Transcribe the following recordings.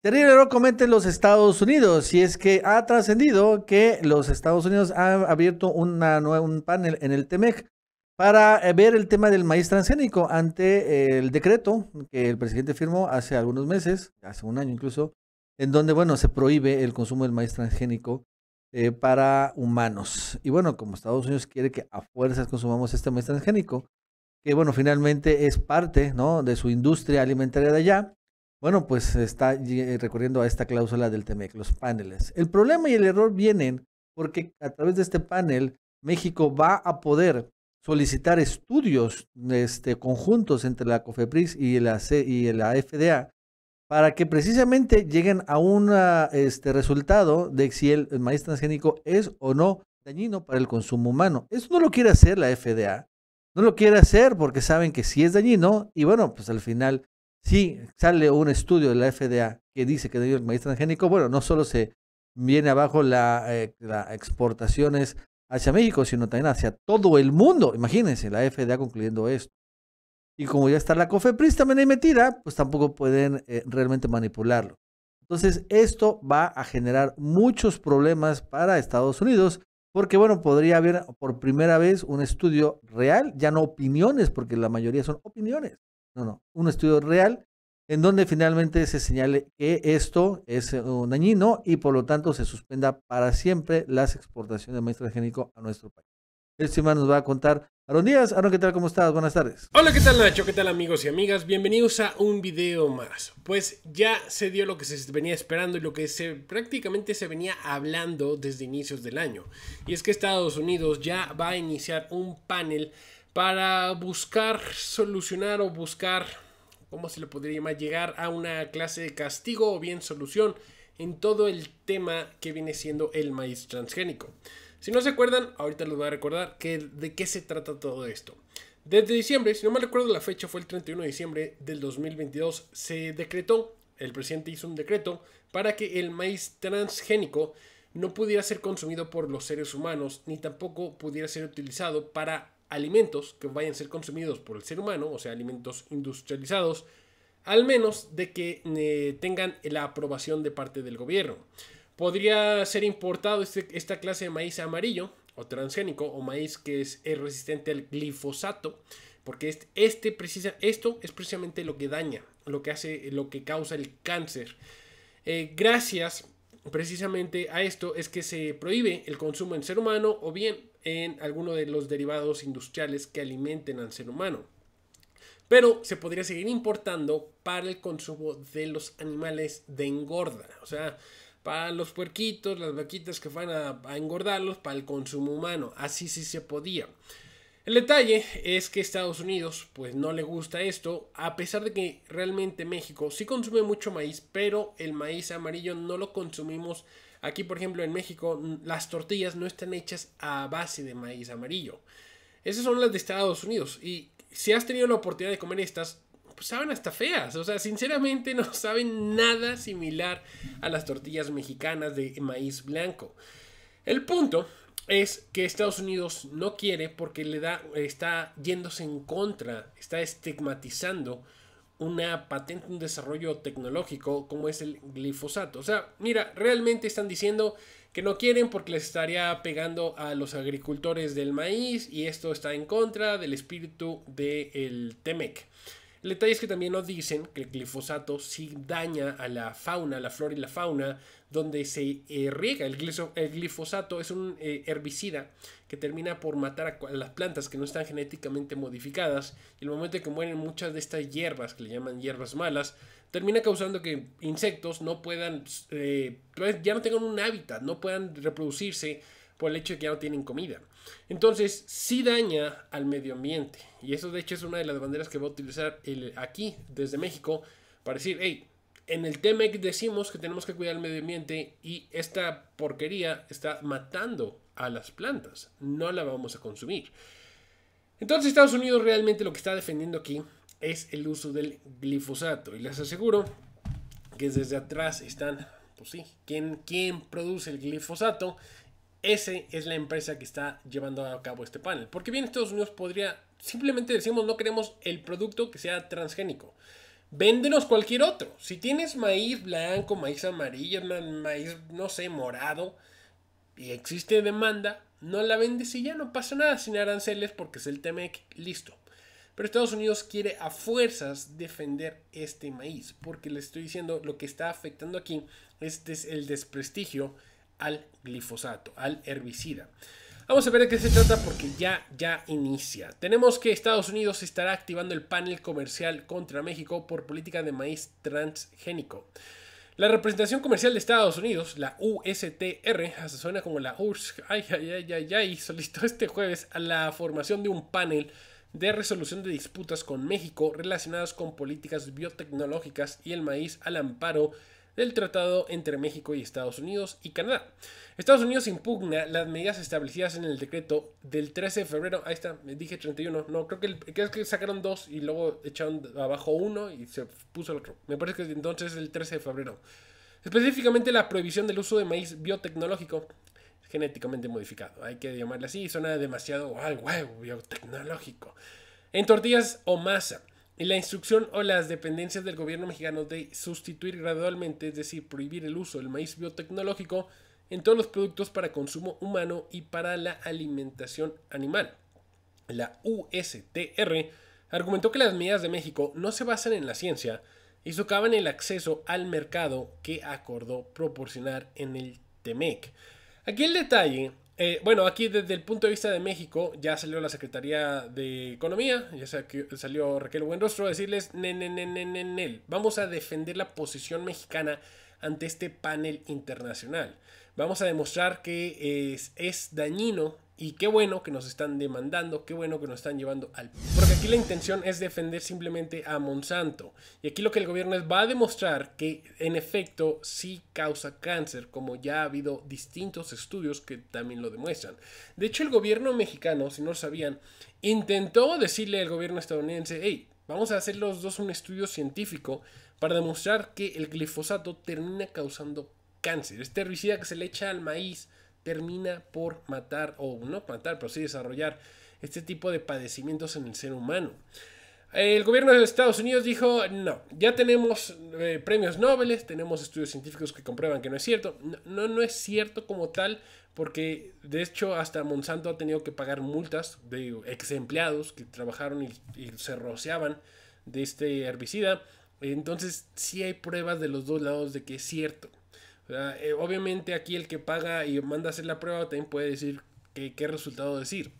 Terrible error cometen los Estados Unidos y es que ha trascendido que los Estados Unidos han abierto una, un panel en el TEMEC para eh, ver el tema del maíz transgénico ante eh, el decreto que el presidente firmó hace algunos meses, hace un año incluso, en donde, bueno, se prohíbe el consumo del maíz transgénico eh, para humanos. Y bueno, como Estados Unidos quiere que a fuerzas consumamos este maíz transgénico, que bueno, finalmente es parte ¿no? de su industria alimentaria de allá, bueno, pues está recurriendo a esta cláusula del TEMEC, los paneles. El problema y el error vienen porque a través de este panel México va a poder solicitar estudios este, conjuntos entre la COFEPRIS y la, y la FDA para que precisamente lleguen a un ah, este, resultado de si el, el maíz transgénico es o no dañino para el consumo humano. Eso no lo quiere hacer la FDA. No lo quiere hacer porque saben que sí es dañino y bueno, pues al final si sale un estudio de la FDA que dice que debido el maíz transgénico, bueno, no solo se viene abajo las eh, la exportaciones hacia México, sino también hacia todo el mundo. Imagínense, la FDA concluyendo esto. Y como ya está la COFEPRIS también ahí metida, pues tampoco pueden eh, realmente manipularlo. Entonces, esto va a generar muchos problemas para Estados Unidos, porque bueno, podría haber por primera vez un estudio real, ya no opiniones, porque la mayoría son opiniones, no, no, un estudio real en donde finalmente se señale que esto es eh, un dañino y por lo tanto se suspenda para siempre las exportaciones de maíz transgénico a nuestro país. Este Simán nos va a contar Aaron Díaz. Aaron, ¿qué tal? ¿Cómo estás? Buenas tardes. Hola, ¿qué tal Nacho? ¿Qué tal amigos y amigas? Bienvenidos a un video más. Pues ya se dio lo que se venía esperando y lo que se, prácticamente se venía hablando desde inicios del año. Y es que Estados Unidos ya va a iniciar un panel para buscar solucionar o buscar, ¿cómo se le podría llamar? Llegar a una clase de castigo o bien solución en todo el tema que viene siendo el maíz transgénico. Si no se acuerdan, ahorita les voy a recordar que, de qué se trata todo esto. Desde diciembre, si no me recuerdo la fecha, fue el 31 de diciembre del 2022, se decretó, el presidente hizo un decreto para que el maíz transgénico no pudiera ser consumido por los seres humanos ni tampoco pudiera ser utilizado para alimentos que vayan a ser consumidos por el ser humano, o sea, alimentos industrializados, al menos de que eh, tengan la aprobación de parte del gobierno. Podría ser importado este, esta clase de maíz amarillo o transgénico o maíz que es, resistente al glifosato, porque este, este precisa, esto es precisamente lo que daña, lo que hace, lo que causa el cáncer. Eh, gracias precisamente a esto es que se prohíbe el consumo en ser humano o bien en alguno de los derivados industriales que alimenten al ser humano. Pero se podría seguir importando para el consumo de los animales de engorda. O sea, para los puerquitos, las vaquitas que van a, engordarlos, para el consumo humano. Así sí se podía. El detalle es que Estados Unidos pues no le gusta esto, a pesar de que realmente México sí consume mucho maíz, pero el maíz amarillo no lo consumimos Aquí, por ejemplo, en México, las tortillas no están hechas a base de maíz amarillo. Esas son las de Estados Unidos. Y si has tenido la oportunidad de comer estas, pues saben hasta feas. O sea, sinceramente no saben nada similar a las tortillas mexicanas de maíz blanco. El punto es que Estados Unidos no quiere porque le da, está yéndose en contra, está estigmatizando una patente, un desarrollo tecnológico como es el glifosato. O sea, mira, realmente están diciendo que no quieren porque les estaría pegando a los agricultores del maíz y esto está en contra del espíritu del TEMEC. El detalle es que también nos dicen que el glifosato sí daña a la fauna, la flora y la fauna, donde se eh, riega. El, glifosato es un eh, herbicida que termina por matar a, las plantas que no están genéticamente modificadas. Y el momento en que mueren muchas de estas hierbas, que le llaman hierbas malas, termina causando que insectos no puedan, eh, pues, ya no tengan un hábitat, no puedan reproducirse por el hecho de que ya no tienen comida. Entonces, sí daña al medio ambiente. Y eso, de hecho, es una de las banderas que va a utilizar el, aquí, desde México, para decir, hey, en el TEMEC decimos que tenemos que cuidar el medio ambiente y esta porquería está matando a las plantas. No la vamos a consumir. Entonces, Estados Unidos realmente lo que está defendiendo aquí es el uso del glifosato. Y les aseguro que desde atrás están, pues sí, quién produce el glifosato? Ese es la empresa que está llevando a cabo este panel. Porque bien Estados Unidos podría, simplemente decimos, no queremos el producto que sea transgénico. Véndenos cualquier otro. Si tienes maíz blanco, maíz amarillo, maíz, no sé, morado, y existe demanda, no la vendes y ya no pasa nada sin aranceles porque es el TMEC, listo. Pero Estados Unidos quiere a fuerzas defender este maíz, porque le estoy diciendo lo que está afectando aquí este es el desprestigio al glifosato, al herbicida. Vamos a ver de qué se trata porque ya, ya inicia. Tenemos que Estados Unidos estará activando el panel comercial contra México por política de maíz transgénico. La representación comercial de Estados Unidos, la USTR, asesora suena como la URSS, ay, ay, solicitó este jueves a la formación de un panel de resolución de disputas con México relacionadas con políticas biotecnológicas y el maíz al amparo del tratado entre México y Estados Unidos y Canadá. Estados Unidos impugna las medidas establecidas en el decreto del 13 de febrero. Ahí está, dije 31. No, creo que, que sacaron dos y luego echaron abajo uno y se puso el otro. Me parece que entonces es el 13 de febrero. Específicamente la prohibición del uso de maíz biotecnológico genéticamente modificado. Hay que llamarle así, suena demasiado al wow, biotecnológico. En tortillas o masa. Y la instrucción o las dependencias del gobierno mexicano de sustituir gradualmente, es decir, prohibir el uso del maíz biotecnológico en todos los productos para consumo humano y para la alimentación animal. La USTR argumentó que las medidas de México no se basan en la ciencia y socavan el acceso al mercado que acordó proporcionar en el TEMEC. Aquí el detalle eh, bueno, aquí desde el punto de vista de México, ya salió la Secretaría de Economía, ya salió Raquel Buenrostro a decirles, vamos a defender la posición mexicana ante este panel internacional. Vamos a demostrar que es dañino y qué bueno que nos están demandando, qué bueno que nos están llevando al... Porque aquí la intención es defender simplemente a Monsanto. Y aquí lo que el gobierno es, va a demostrar que en efecto sí causa cáncer, como ya ha habido distintos estudios que también lo demuestran. De hecho, el gobierno mexicano, si no lo sabían, intentó decirle al gobierno estadounidense, hey, vamos a hacer los dos un estudio científico para demostrar que el glifosato termina causando cáncer. Este herbicida que se le echa al maíz termina por matar, o no matar, pero sí desarrollar este tipo de padecimientos en el ser humano. El gobierno de Estados Unidos dijo, no, ya tenemos eh, premios Nobel, tenemos estudios científicos que comprueban que no es cierto. No, no, es cierto como tal, porque de hecho hasta Monsanto ha tenido que pagar multas de ex empleados que trabajaron y, se rociaban de este herbicida. Entonces sí hay pruebas de los dos lados de que es cierto. Ah, eh, obviamente aquí el que paga y manda a hacer la prueba también puede decir qué resultado decir.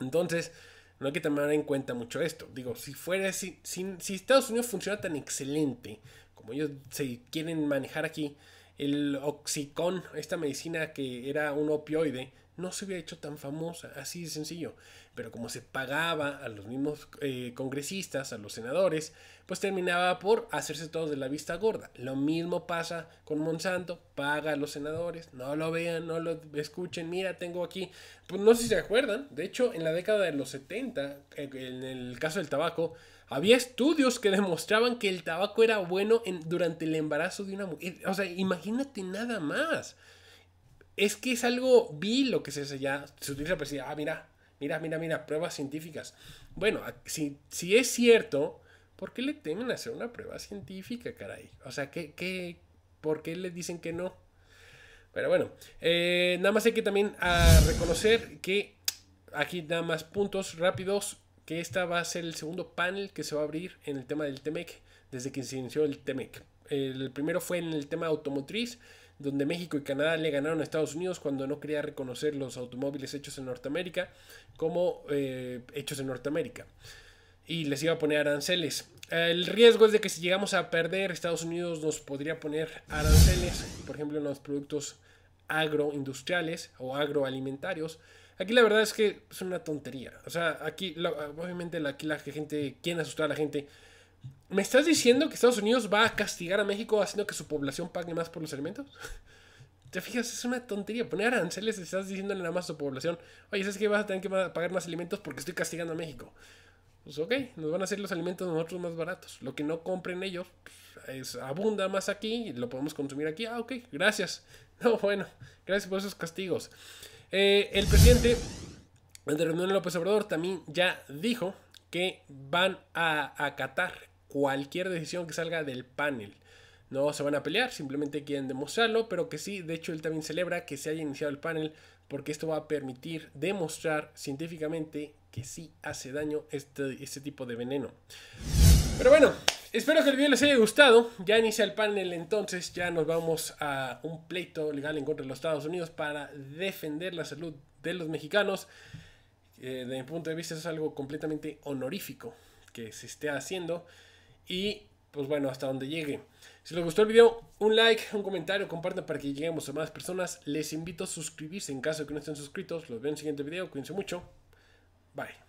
Entonces, no hay que tomar en cuenta mucho esto. Digo, si fuera si, si, si Estados Unidos funciona tan excelente como ellos se quieren manejar aquí, el oxicón, esta medicina que era un opioide, no se había hecho tan famosa, así de sencillo. Pero como se pagaba a los mismos eh, congresistas, a los senadores, pues terminaba por hacerse todos de la vista gorda. Lo mismo pasa con Monsanto, paga a los senadores, no lo vean, no lo escuchen, mira, tengo aquí, pues no sé si se acuerdan, de hecho en la década de los 70, eh, en el caso del tabaco, había estudios que demostraban que el tabaco era bueno en, durante el embarazo de una mujer. Eh, o sea, imagínate nada más es que es algo vil lo que se, hace ya se utiliza para decir, ah, mira, mira, mira, mira, pruebas científicas. Bueno, si, si es cierto, ¿por qué le temen a hacer una prueba científica, caray? O sea, ¿qué, qué, ¿por qué le dicen que no? Pero bueno, eh, nada más hay que también a ah, reconocer que aquí nada más puntos rápidos, que esta va a ser el segundo panel que se va a abrir en el tema del TEMEC, desde que se inició el TEMEC. El primero fue en el tema automotriz, donde México y Canadá le ganaron a Estados Unidos cuando no quería reconocer los automóviles hechos en Norteamérica como eh, hechos en Norteamérica. Y les iba a poner aranceles. El riesgo es de que si llegamos a perder, Estados Unidos nos podría poner aranceles, por ejemplo, en los productos agroindustriales o agroalimentarios. Aquí la verdad es que es una tontería. O sea, aquí obviamente aquí la gente quiere asustar a la gente ¿Me estás diciendo que Estados Unidos va a castigar a México haciendo que su población pague más por los alimentos? ¿Te fijas? Es una tontería. Poner aranceles estás diciendo nada más a su población. Oye, ¿sabes que vas a tener que pagar más alimentos porque estoy castigando a México? Pues ok, nos van a hacer los alimentos nosotros más baratos. Lo que no compren ellos pues, es, abunda más aquí y lo podemos consumir aquí. Ah, ok, gracias. No, bueno, gracias por esos castigos. Eh, el presidente de Reunión López Obrador también ya dijo que van a acatar cualquier decisión que salga del panel. No se van a pelear, simplemente quieren demostrarlo, pero que sí, de hecho él también celebra que se haya iniciado el panel porque esto va a permitir demostrar científicamente que sí hace daño este, este tipo de veneno. Pero bueno, espero que el video les haya gustado. Ya inicia el panel entonces, ya nos vamos a un pleito legal en contra de los Estados Unidos para defender la salud de los mexicanos. Eh, de mi punto de vista es algo completamente honorífico que se esté haciendo. Y pues bueno, hasta donde llegue. Si les gustó el video, un like, un comentario, compartan para que lleguemos a más personas. Les invito a suscribirse en caso de que no estén suscritos. Los veo en el siguiente video. Cuídense mucho. Bye.